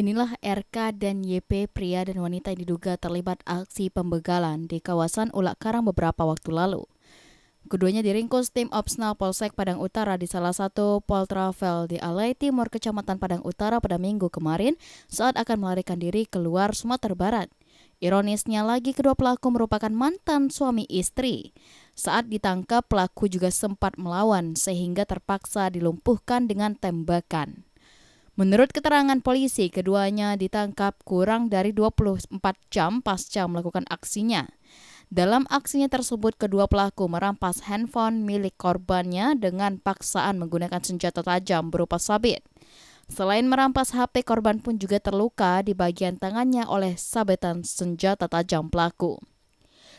Inilah RK dan YP pria dan wanita yang diduga terlibat aksi pembegalan di kawasan Ulak Karang beberapa waktu lalu. Keduanya diringkus tim Opsnal Polsek Padang Utara di salah satu Poltravel di Alai Timur Kecamatan Padang Utara pada minggu kemarin saat akan melarikan diri keluar Sumatera Barat. Ironisnya lagi kedua pelaku merupakan mantan suami istri. Saat ditangkap pelaku juga sempat melawan sehingga terpaksa dilumpuhkan dengan tembakan. Menurut keterangan polisi, keduanya ditangkap kurang dari 24 jam pasca melakukan aksinya. Dalam aksinya tersebut, kedua pelaku merampas handphone milik korbannya dengan paksaan menggunakan senjata tajam berupa sabit. Selain merampas HP, korban pun juga terluka di bagian tangannya oleh sabetan senjata tajam pelaku.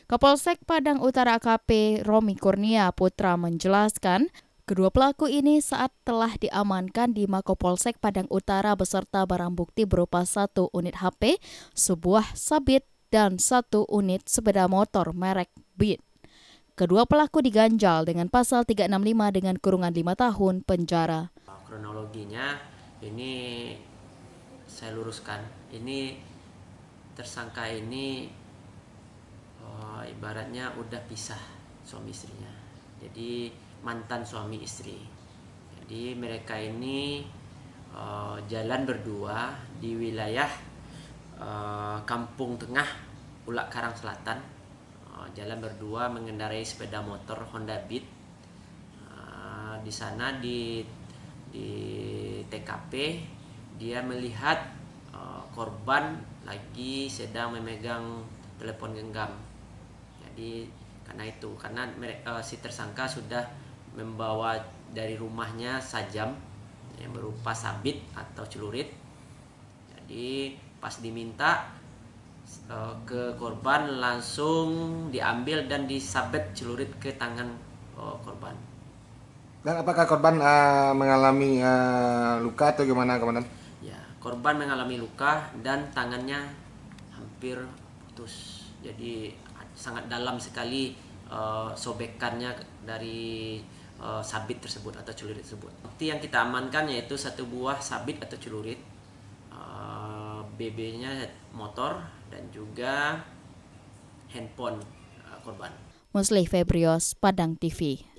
Kapolsek Padang Utara AKP Romi Kurnia Putra menjelaskan, Kedua pelaku ini saat telah diamankan di Mako Polsek Padang Utara beserta barang bukti berupa satu unit HP, sebuah sabit, dan satu unit sepeda motor merek Beat. Kedua pelaku diganjal dengan pasal 365 dengan kurungan 5 tahun penjara. Kronologinya ini saya luruskan. Ini tersangka ini oh, ibaratnya udah pisah suami istrinya. Jadi mantan suami istri. Jadi mereka ini uh, jalan berdua di wilayah uh, Kampung Tengah, Ulak Karang Selatan. Uh, jalan berdua mengendarai sepeda motor Honda Beat. Uh, di sana di di TKP dia melihat uh, korban lagi sedang memegang telepon genggam. Jadi karena itu karena uh, si tersangka sudah membawa dari rumahnya sajam yang berupa sabit atau celurit. Jadi pas diminta eh, ke korban langsung diambil dan disabet celurit ke tangan eh, korban. Dan apakah korban uh, mengalami uh, luka atau gimana komandan? Ya, korban mengalami luka dan tangannya hampir putus. Jadi sangat dalam sekali uh, sobekannya dari uh, sabit tersebut atau celurit tersebut. Bukti yang kita amankan yaitu satu buah sabit atau celurit, uh, eh, BB-nya motor dan juga handphone uh, korban. Muslih Febrios, Padang TV.